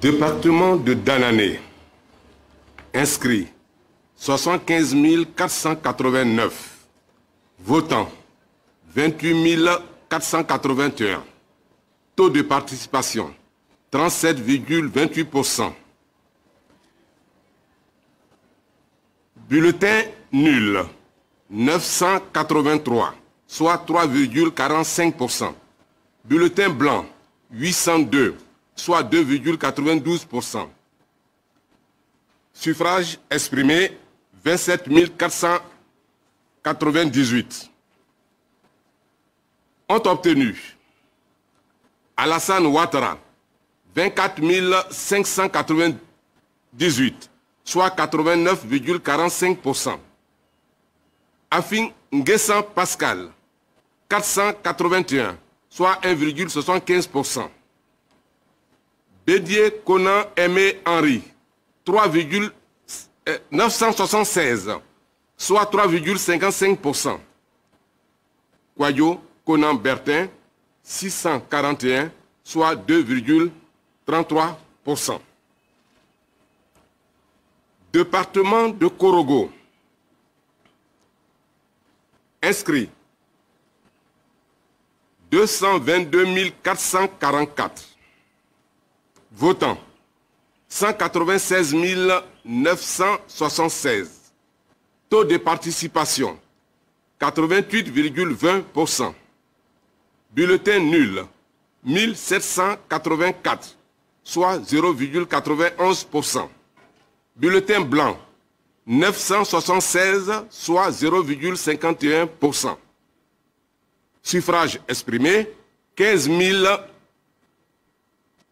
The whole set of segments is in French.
Département de Danané, inscrit 75 489, votants 28 481, taux de participation 37,28%. Bulletin nul 983, soit 3,45%. Bulletin blanc 802, soit 2,92%. Suffrage exprimé 27 498 ont obtenu Alassane Ouattara 24 598, soit 89,45%. Afin Nguessan Pascal 481, soit 1,75% dédié Conan Aimé henri 3,976, soit 3,55%. Kwayo Conan Bertin, 641, soit 2,33%. Département de Corogo. Inscrit 222 444. Votants 196 976. Taux de participation 88,20%. Bulletin nul 1784, soit 0,91%. Bulletin blanc 976, soit 0,51%. Suffrage exprimé 15 000.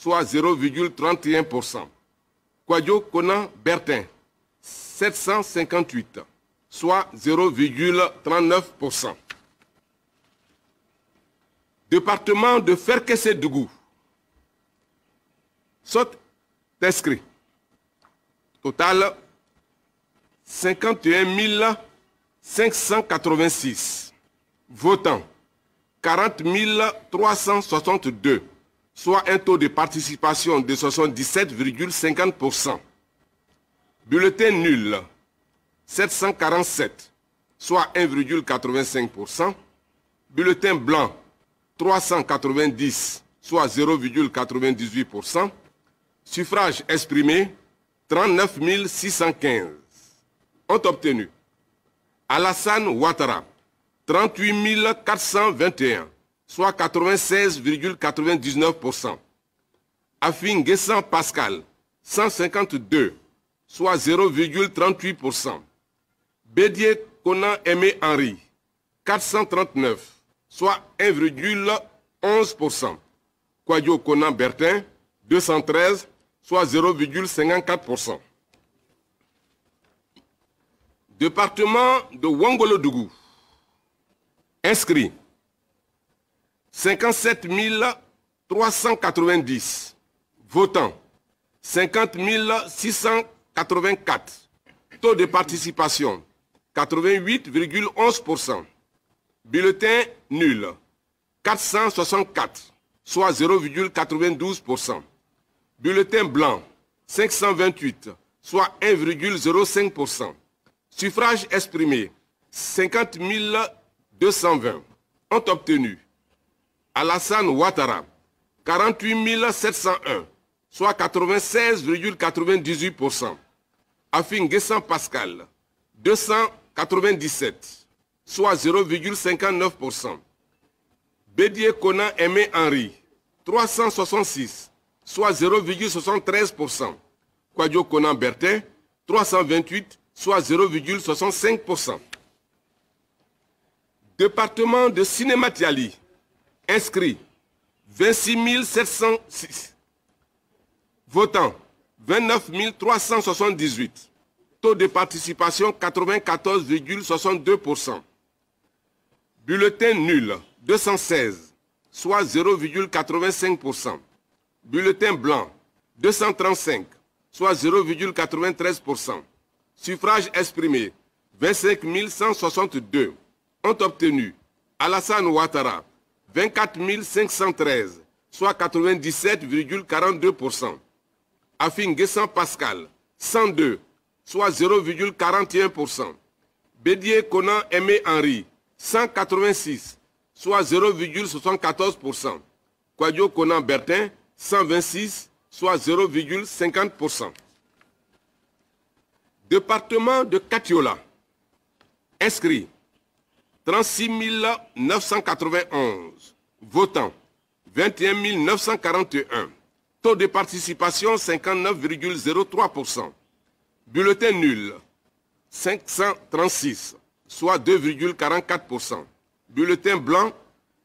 soit 0,31%. Kwadjo Conan Bertin, 758, soit 0,39%. Département de Ferkessé-Dougou, sont inscrits. Total, 51 586. Votants, 40 362 soit un taux de participation de 77,50%. Bulletin nul, 747, soit 1,85%. Bulletin blanc, 390, soit 0,98%. Suffrage exprimé, 39 615. Ont obtenu Alassane Ouattara, 38 421 soit 96,99%. Afin Guessant Pascal, 152, soit 0,38%. Bédier Conan Aimé Henri, 439, soit 1,11%. Quadio Conan Bertin, 213, soit 0,54%. Département de Wangolodougou. Inscrit 57 390 votants, 50 684. Taux de participation, 88,11%. Bulletin nul, 464, soit 0,92%. Bulletin blanc, 528, soit 1,05%. Suffrage exprimé, 50 220 ont obtenu Alassane Ouattara, 48 701, soit 96,98%. Afin Guessant Pascal, 297, soit 0,59%. Bédier Conan Aimé Henry, 366, soit 0,73%. Kwadjo Conan Bertin, 328, soit 0,65%. Département de Cinématiali, Inscrits 26 706. Votants 29 378. Taux de participation 94,62%. Bulletin nul 216, soit 0,85%. Bulletin blanc 235, soit 0,93%. Suffrage exprimé 25 162. Ont obtenu Alassane Ouattara 24 513, soit 97,42%. Afin Guessant Pascal, 102, soit 0,41%. Bédier Conan Aimé Henri, 186, soit 0,74%. Quadio Conan Bertin, 126, soit 0,50%. Département de Catiola, inscrit 36 991. Votants, 21 941. Taux de participation, 59,03%. Bulletin nul, 536, soit 2,44%. Bulletin blanc,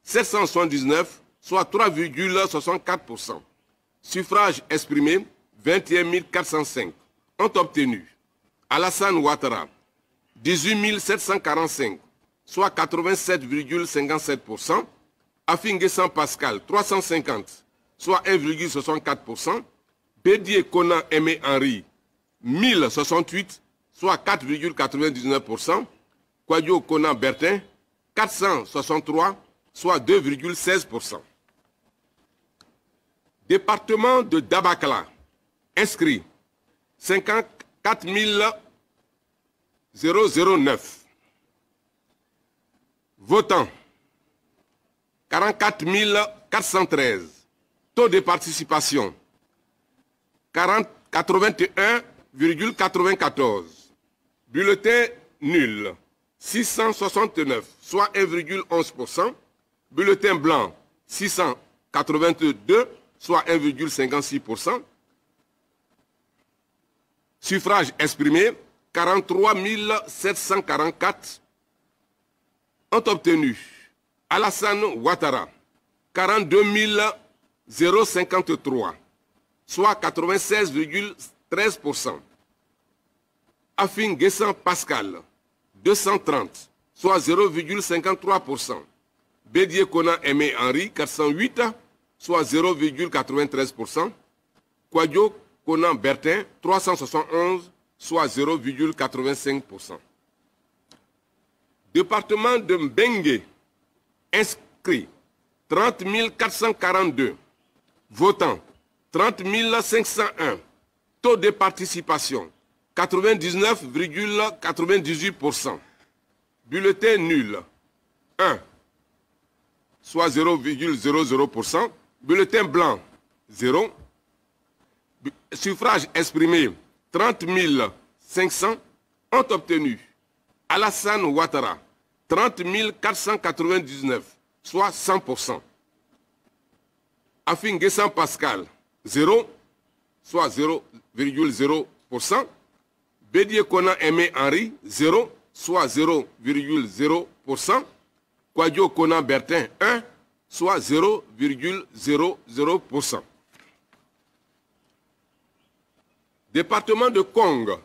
779, soit 3,64%. Suffrage exprimé, 21 405. Ont obtenu Alassane Ouattara, 18 745 soit 87,57%, San Pascal, 350, soit 1,64%, Bédier Conan Aimé henri 1068, soit 4,99%, Kwadio Conan Bertin, 463, soit 2,16%. Département de Dabakala, inscrit 54 009. Votants 44 413. Taux de participation 81,94. Bulletin nul 669, soit 1,11%. Bulletin blanc 682, soit 1,56%. Suffrage exprimé 43 744 ont obtenu Alassane Ouattara 42 053, soit 96,13%. Afin Guessant Pascal 230, soit 0,53%. Bédier Conan Aimé Henri 408, soit 0,93%. quadio Conan Bertin 371, soit 0,85% département de Mbengue, inscrit 30 442, votants 30 501, taux de participation 99,98%, bulletin nul 1, soit 0,00%, bulletin blanc 0, suffrage exprimé 30 500 ont obtenu Alassane Ouattara 30 499, soit 100%. saint Pascal, 0, soit 0,0%. Bédier Conan Aimé Henri, 0, soit 0,0%. Kwadio Conan Bertin, 1, soit 0,00%. Département de Kong,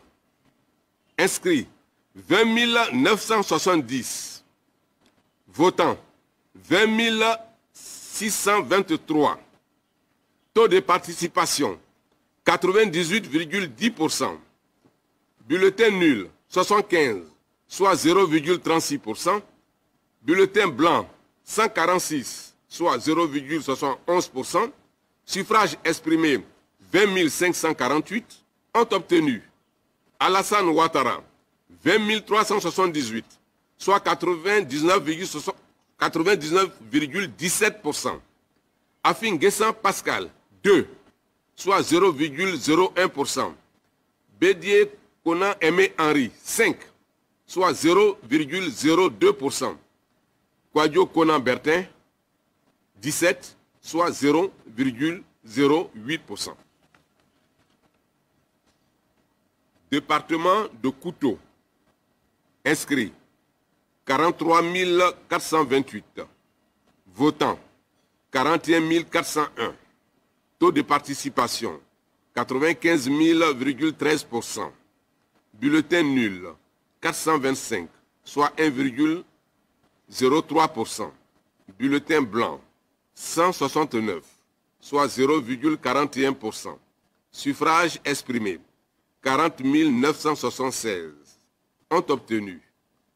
inscrit 20 970. Votants 20 623. Taux de participation 98,10%. Bulletin nul 75, soit 0,36%. Bulletin blanc 146, soit 0,71%. Suffrage exprimé 20 548. Ont obtenu Alassane Ouattara 20 378 soit 99,17%, Afin Gessan Pascal, 2, soit 0,01%. Bédier Conan Aimé Henri, 5, soit 0,02%. Quadio Conan Bertin, 17, soit 0,08%. Département de Couteau, inscrit 43 428. Votants 41 401. Taux de participation 95 013%, Bulletin nul 425, soit 1,03%. Bulletin blanc 169, soit 0,41%. Suffrage exprimé 40 976. Ont obtenu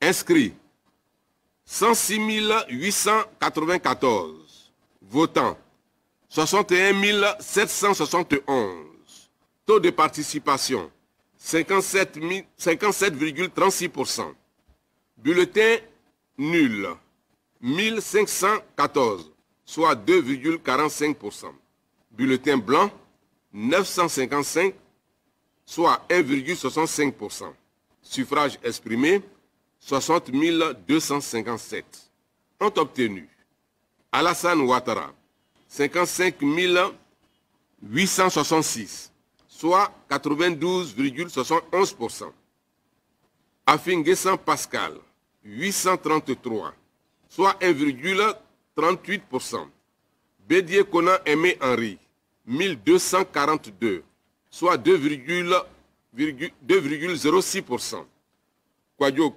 Inscrits 106 894. Votants 61 771. Taux de participation 57,36%. Bulletin nul 1514, soit 2,45%. Bulletin blanc 955, soit 1,65%. Suffrage exprimé 60 257 ont obtenu Alassane Ouattara 55 866, soit 92,71%. Afinguesan Pascal 833, soit 1,38%. Bédier Conan Aimé Henri 1242, soit 2,06%. Kwadjo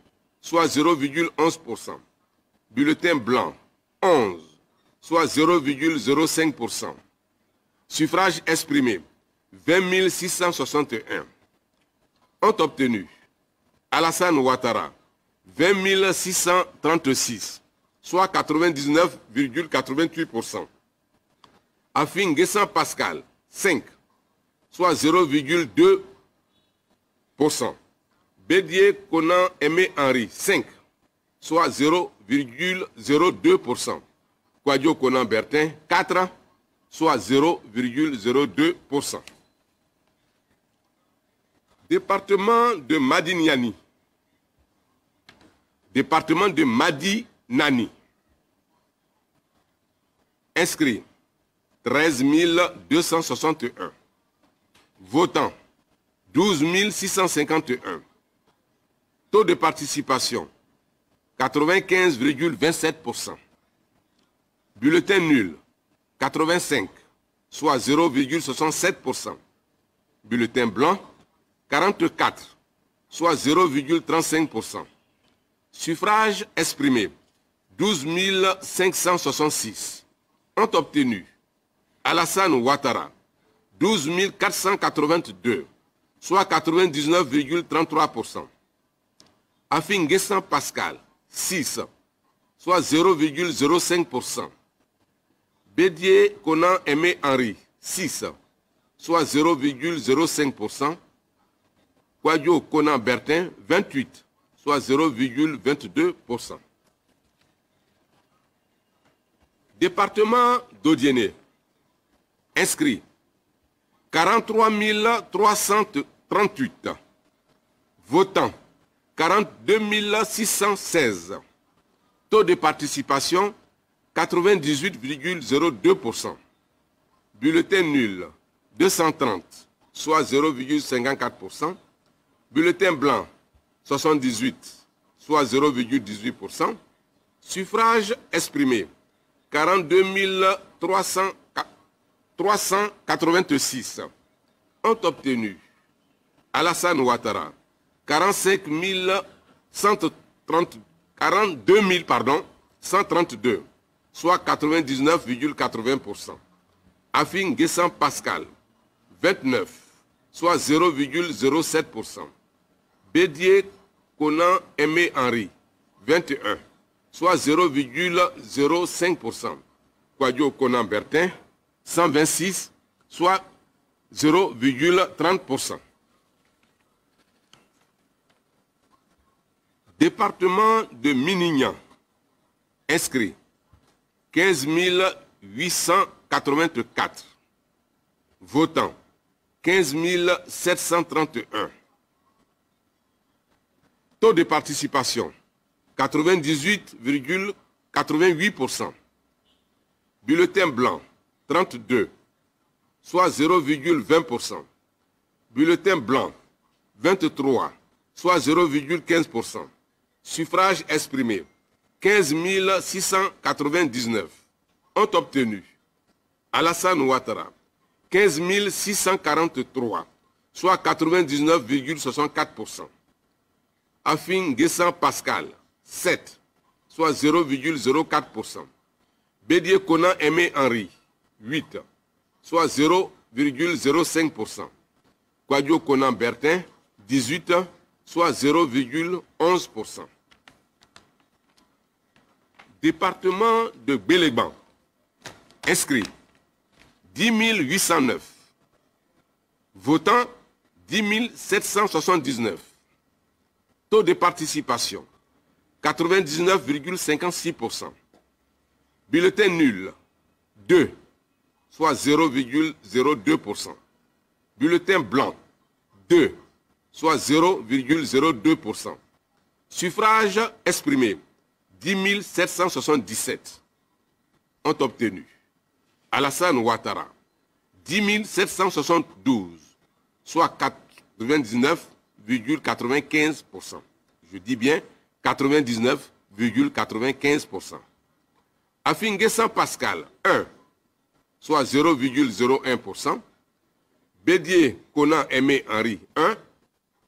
soit 0,11%. Bulletin blanc, 11, soit 0,05%. Suffrage exprimé, 20 661. Ont obtenu Alassane Ouattara, 20 636, soit 99,88%. Afin Gessan Pascal, 5, soit 0,2%. Bédier Conan Aimé henri 5, soit 0,02%. Quadio Conan Bertin, 4, soit 0,02%. Département de Madiniani Département de Madi Inscrit 13 261. Votant 12 651. Taux de participation, 95,27%. Bulletin nul, 85, soit 0,67%. Bulletin blanc, 44, soit 0,35%. Suffrage exprimé, 12 566. Ont obtenu Alassane Ouattara, 12 482, soit 99,33%. Afin Guessant pascal, 6, soit 0,05%. Bédier Conan Aimé Henri, 6, soit 0,05%. Quadio Conan Bertin, 28, soit 0,22%. Département d'Odiené, inscrit 43 338 votants 42 616. Taux de participation 98,02%. Bulletin nul 230, soit 0,54%. Bulletin blanc 78, soit 0,18%. Suffrage exprimé 42 386 ont obtenu Alassane Ouattara 42 000, pardon, 132, soit 99,80%. Afin Guessan Pascal, 29, soit 0,07%. Bédier Conan Aimé Henri, 21, soit 0,05%. Quadio Conan Bertin, 126, soit 0,30%. Département de Minignan, inscrit 15 884. votant 15 731. Taux de participation 98,88%. Bulletin blanc 32, soit 0,20%. Bulletin blanc 23, soit 0,15%. Suffrage exprimé, 15 699 ont obtenu Alassane Ouattara, 15 643, soit 99,64%. Afin Guessan Pascal, 7, soit 0,04%. Bédier Conan Aimé henri 8, soit 0,05%. Quadio Conan Bertin, 18, soit 0,11%. Département de Béléban, inscrit 10 809, votant 10 779, taux de participation 99,56%, bulletin nul 2, soit 0,02%, bulletin blanc 2, soit 0,02%. Suffrage exprimé, 10 777 ont obtenu. Alassane Ouattara, 10 772, soit 99,95%. Je dis bien 99,95%. San Pascal, 1, soit 0,01%. Bédier Conan Aimé Henri, 1,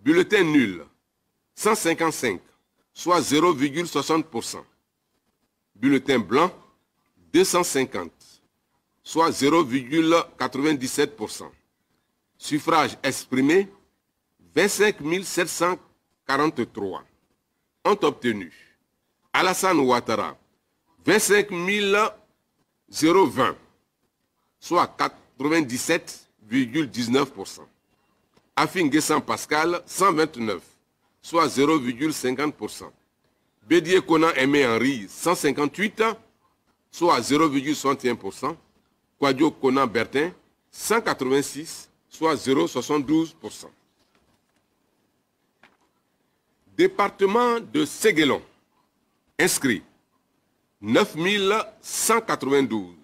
Bulletin nul, 155, soit 0,60%. Bulletin blanc, 250, soit 0,97%. Suffrage exprimé, 25 743. Ont obtenu Alassane Ouattara, 25 020, soit 97,19% afin Guessant Pascal, 129, soit 0,50%. Bédier Conan Aimé Henry, 158, soit 0,61%. Quadio Conan Bertin, 186, soit 0,72%. Département de Séguélon, inscrit 9192.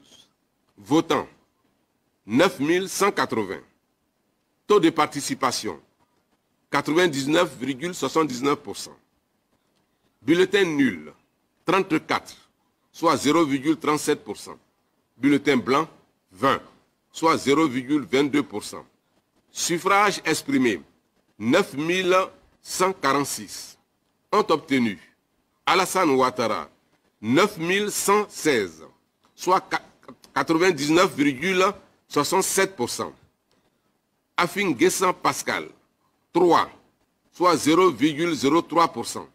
Votants 9180. Taux de participation, 99,79%. Bulletin nul, 34, soit 0,37%. Bulletin blanc, 20, soit 0,22%. Suffrage exprimé, 9146. Ont obtenu Alassane Ouattara, 9116, soit 99,67%. Afin Gessan Pascal, 3, soit 0,03%.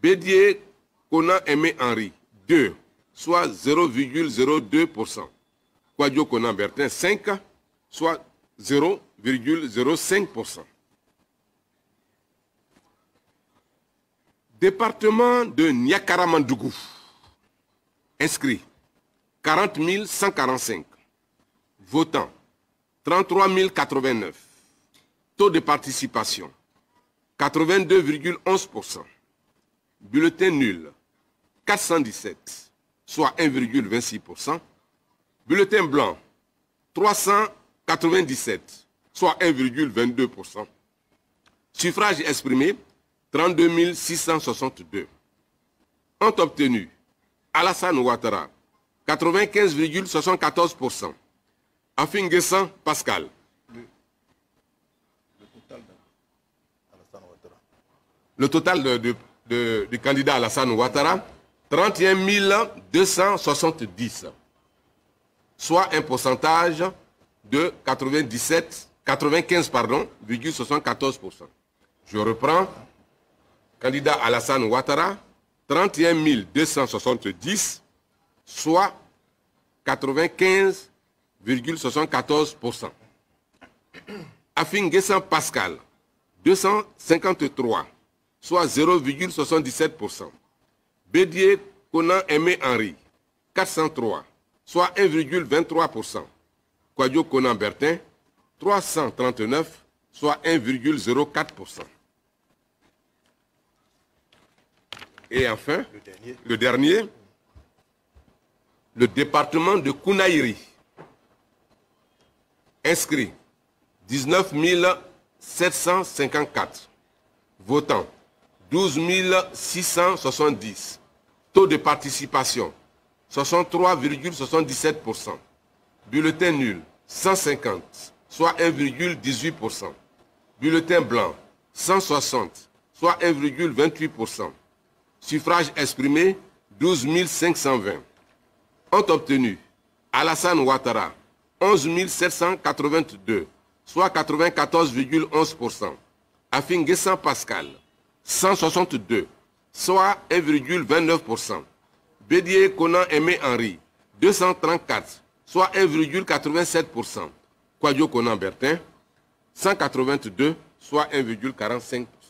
Bédier Conan Aimé Henri, 2, soit 0,02%. Quadio Conan Bertin, 5, soit 0,05%. Département de Niakaramandougou, inscrit 40 145. Votants 33 089. Taux de participation 82,11%. Bulletin nul 417, soit 1,26%. Bulletin blanc 397, soit 1,22%. Suffrage exprimé 32 662. Ont obtenu Alassane Ouattara 95,74%. Afingesan Pascal. Le total de, de, de, du candidat Alassane Ouattara, 31 270, soit un pourcentage de 97, Je reprends. Candidat Alassane Ouattara, 31 270, soit 95 0,74%. Afin Pascal, 253, soit 0,77%. Bédier Conan Aimé Henri, 403, soit 1,23%. Quadio Conan Bertin, 339, soit 1,04%. Et enfin, le dernier, le, département de Kounaïri, Inscrits 19 754. Votants 12 670. Taux de participation 63,77%. Bulletin nul 150, soit 1,18%. Bulletin blanc 160, soit 1,28%. Suffrage exprimé 12 520. Ont obtenu Alassane Ouattara 11 782, soit 94,11%. Afingessa Pascal, 162, soit 1,29%. Bédier Conan Aimé henri 234, soit 1,87%. Quadio Conan Bertin, 182, soit 1,45%.